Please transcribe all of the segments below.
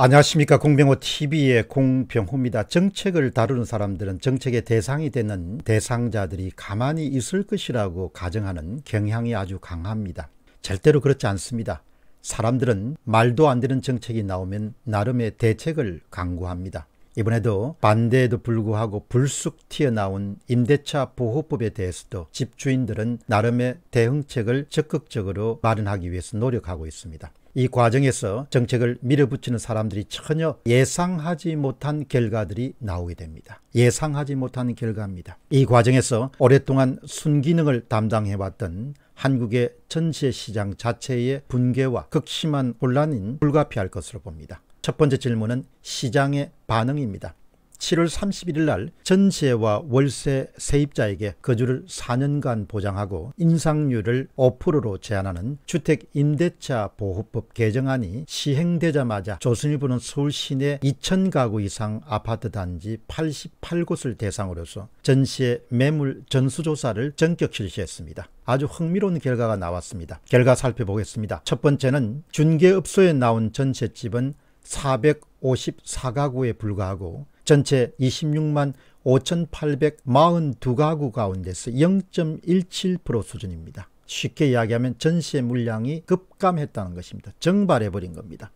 안녕하십니까 공병호 TV의 공병호입니다. 정책을 다루는 사람들은 정책의 대상이 되는 대상자들이 가만히 있을 것이라고 가정하는 경향이 아주 강합니다. 절대로 그렇지 않습니다. 사람들은 말도 안 되는 정책이 나오면 나름의 대책을 강구합니다. 이번에도 반대에도 불구하고 불쑥 튀어나온 임대차 보호법에 대해서도 집주인들은 나름의 대응책을 적극적으로 마련하기 위해서 노력하고 있습니다. 이 과정에서 정책을 밀어붙이는 사람들이 전혀 예상하지 못한 결과들이 나오게 됩니다. 예상하지 못한 결과입니다. 이 과정에서 오랫동안 순기능을 담당해왔던 한국의 전시의 시장 자체의 붕괴와 극심한 혼란인 불가피할 것으로 봅니다. 첫 번째 질문은 시장의 반응입니다. 7월 31일 날 전세와 월세 세입자에게 거주를 4년간 보장하고 인상률을 5%로 제한하는 주택임대차보호법 개정안이 시행되자마자 조선일보는 서울 시내 2 0 0 0 가구 이상 아파트 단지 88곳을 대상으로서 전시의 매물 전수조사를 전격 실시했습니다. 아주 흥미로운 결과가 나왔습니다. 결과 살펴보겠습니다. 첫 번째는 중개업소에 나온 전셋집은 454가구에 불과하고 전체 26만 5,842가구 가운데서 0.17% 수준입니다. 쉽게 이야기하면 전시의 물량이 급감했다는 것입니다. 정발해버린 겁니다.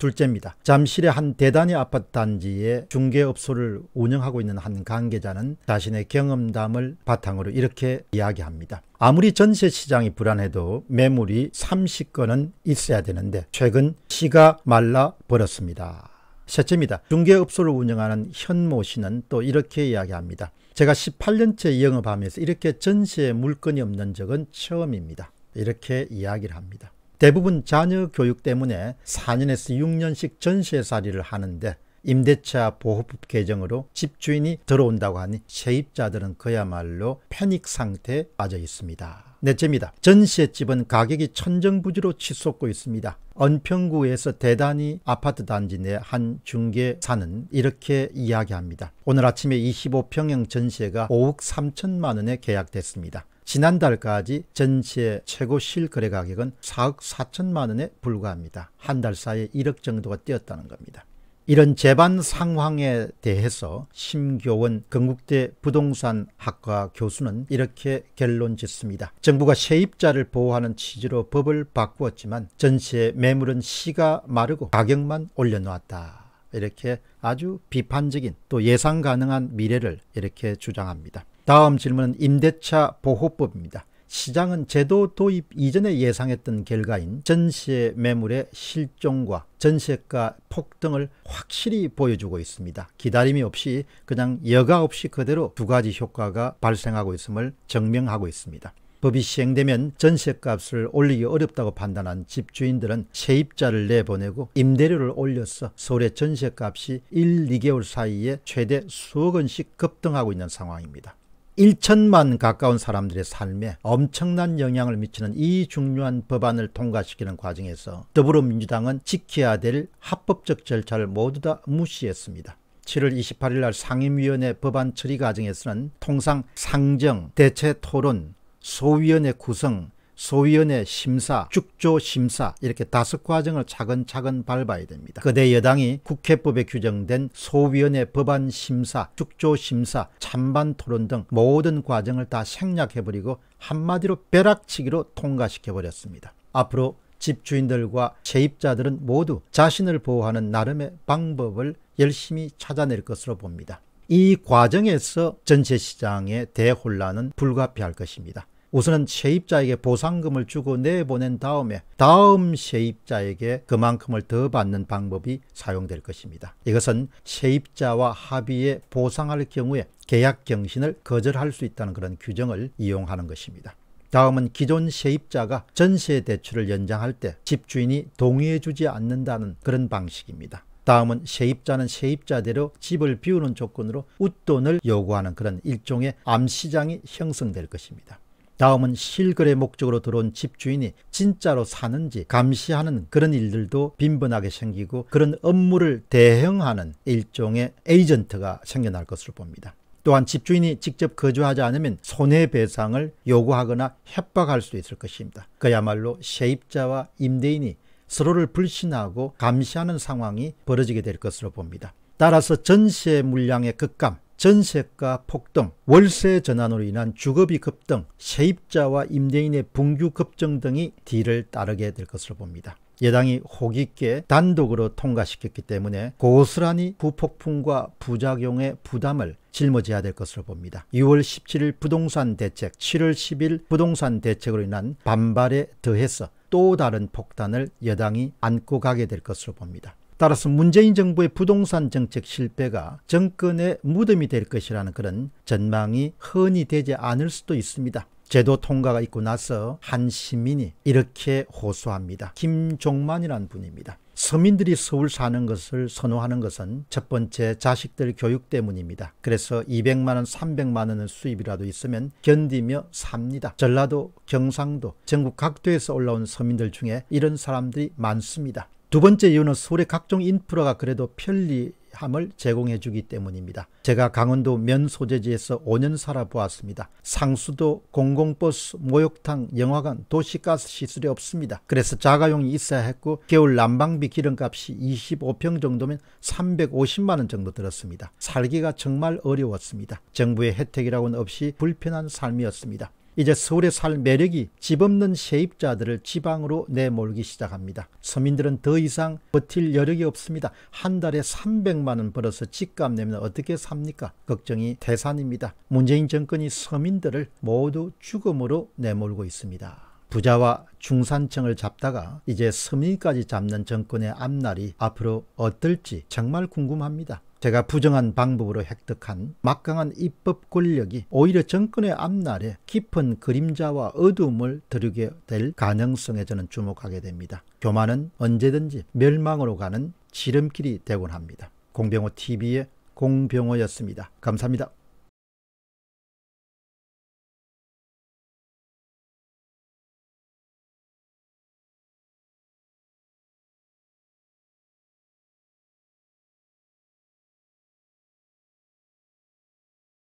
둘째입니다. 잠실의 한 대단위 아파트 단지에 중개업소를 운영하고 있는 한 관계자는 자신의 경험담을 바탕으로 이렇게 이야기합니다. 아무리 전세 시장이 불안해도 매물이 30건은 있어야 되는데 최근 시가 말라 버렸습니다. 셋째입니다. 중개업소를 운영하는 현모 씨는 또 이렇게 이야기합니다. 제가 18년째 영업하면서 이렇게 전시에 물건이 없는 적은 처음입니다. 이렇게 이야기를 합니다. 대부분 자녀 교육 때문에 4년에서 6년씩 전세살이를 하는데 임대차 보호법 개정으로 집주인이 들어온다고 하니 세입자들은 그야말로 패닉 상태에 빠져 있습니다. 넷째입니다. 전시의 집은 가격이 천정부지로 치솟고 있습니다. 언평구에서 대단히 아파트 단지 내 한 중개사는 이렇게 이야기합니다. 오늘 아침에 25평형 전시회가 5억 3천만 원에 계약됐습니다. 지난달까지 전체 최고 실거래 가격은 4억 4천만 원에 불과합니다. 한 달 사이에 1억 정도가 뛰었다는 겁니다. 이런 재반 상황에 대해서 심교원 건국대 부동산학과 교수는 이렇게 결론 짓습니다. 정부가 세입자를 보호하는 취지로 법을 바꾸었지만 전세 매물은 시가 마르고 가격만 올려놓았다. 이렇게 아주 비판적인 또 예상 가능한 미래를 이렇게 주장합니다. 다음 질문은 임대차 보호법입니다. 시장은 제도 도입 이전에 예상했던 결과인 전시의 매물의 실종과 전세가 폭등을 확실히 보여주고 있습니다. 기다림이 없이 그냥 여가 없이 그대로 두 가지 효과가 발생하고 있음을 증명하고 있습니다. 법이 시행되면 전세값을 올리기 어렵다고 판단한 집주인들은 세입자를 내보내고 임대료를 올려서 서울의 전세값이 1, 2개월 사이에 최대 수억 원씩 급등하고 있는 상황입니다. 1천만 가까운 사람들의 삶에 엄청난 영향을 미치는 이 중요한 법안을 통과시키는 과정에서 더불어민주당은 지켜야 될 합법적 절차를 모두 다 무시했습니다. 7월 28일 날 상임위원회 법안 처리 과정에서는 통상 상정, 대체 토론, 소위원회 구성, 소위원회 심사, 축조 심사 이렇게 다섯 과정을 차근차근 밟아야 됩니다. 그대 여당이 국회법에 규정된 소위원회 법안 심사, 축조 심사, 찬반 토론 등 모든 과정을 다 생략해버리고 한마디로 벼락치기로 통과시켜버렸습니다. 앞으로 집주인들과 세입자들은 모두 자신을 보호하는 나름의 방법을 열심히 찾아낼 것으로 봅니다. 이 과정에서 전세시장의 대혼란은 불가피할 것입니다. 우선은 세입자에게 보상금을 주고 내보낸 다음에 다음 세입자에게 그만큼을 더 받는 방법이 사용될 것입니다. 이것은 세입자와 합의해 보상할 경우에 계약 경신을 거절할 수 있다는 그런 규정을 이용하는 것입니다. 다음은 기존 세입자가 전세 대출을 연장할 때 집주인이 동의해 주지 않는다는 그런 방식입니다. 다음은 세입자는 세입자대로 집을 비우는 조건으로 웃돈을 요구하는 그런 일종의 암시장이 형성될 것입니다. 다음은 실거래 목적으로 들어온 집주인이 진짜로 사는지 감시하는 그런 일들도 빈번하게 생기고 그런 업무를 대행하는 일종의 에이전트가 생겨날 것으로 봅니다. 또한 집주인이 직접 거주하지 않으면 손해배상을 요구하거나 협박할 수도 있을 것입니다. 그야말로 세입자와 임대인이 서로를 불신하고 감시하는 상황이 벌어지게 될 것으로 봅니다. 따라서 전세 물량의 급감, 전세가 폭등, 월세 전환으로 인한 주거비 급등, 세입자와 임대인의 분규 급증 등이 뒤를 따르게 될 것으로 봅니다. 예당이 호기 있게 단독으로 통과시켰기 때문에 고스란히 부폭풍과 부작용의 부담을 짊어져야 될 것으로 봅니다. 2월 17일 부동산 대책, 7월 10일 부동산 대책으로 인한 반발에 더해서 또 다른 폭탄을 여당이 안고 가게 될 것으로 봅니다. 따라서 문재인 정부의 부동산 정책 실패가 정권의 무덤이 될 것이라는 그런 전망이 흔히 되지 않을 수도 있습니다. 제도 통과가 있고 나서 한 시민이 이렇게 호소합니다. 김종만이란 분입니다. 서민들이 서울 사는 것을 선호하는 것은 첫 번째 자식들 교육 때문입니다. 그래서 200만원, 300만원의 수입이라도 있으면 견디며 삽니다. 전라도, 경상도, 전국 각도에서 올라온 서민들 중에 이런 사람들이 많습니다. 두 번째 이유는 서울의 각종 인프라가 그래도 편리함을 제공해 주기 때문입니다. 제가 강원도 면 소재지에서 5년 살아보았습니다. 상수도, 공공버스, 목욕탕, 영화관, 도시가스 시설이 없습니다. 그래서 자가용이 있어야 했고 겨울 난방비 기름값이 25평 정도면 350만원 정도 들었습니다. 살기가 정말 어려웠습니다. 정부의 혜택이라고는 없이 불편한 삶이었습니다. 이제 서울에 살 매력이 집 없는 세입자들을 지방으로 내몰기 시작합니다. 서민들은 더 이상 버틸 여력이 없습니다. 한 달에 300만 원 벌어서 집값 내면 어떻게 삽니까? 걱정이 대산입니다. 문재인 정권이 서민들을 모두 죽음으로 내몰고 있습니다. 부자와 중산층을 잡다가 이제 서민까지 잡는 정권의 앞날이 앞으로 어떨지 정말 궁금합니다. 제가 부정한 방법으로 획득한 막강한 입법 권력이 오히려 정권의 앞날에 깊은 그림자와 어두움을 드리게 될 가능성에 저는 주목하게 됩니다. 교만은 언제든지 멸망으로 가는 지름길이 되곤 합니다. 공병호TV의 공병호였습니다. 감사합니다.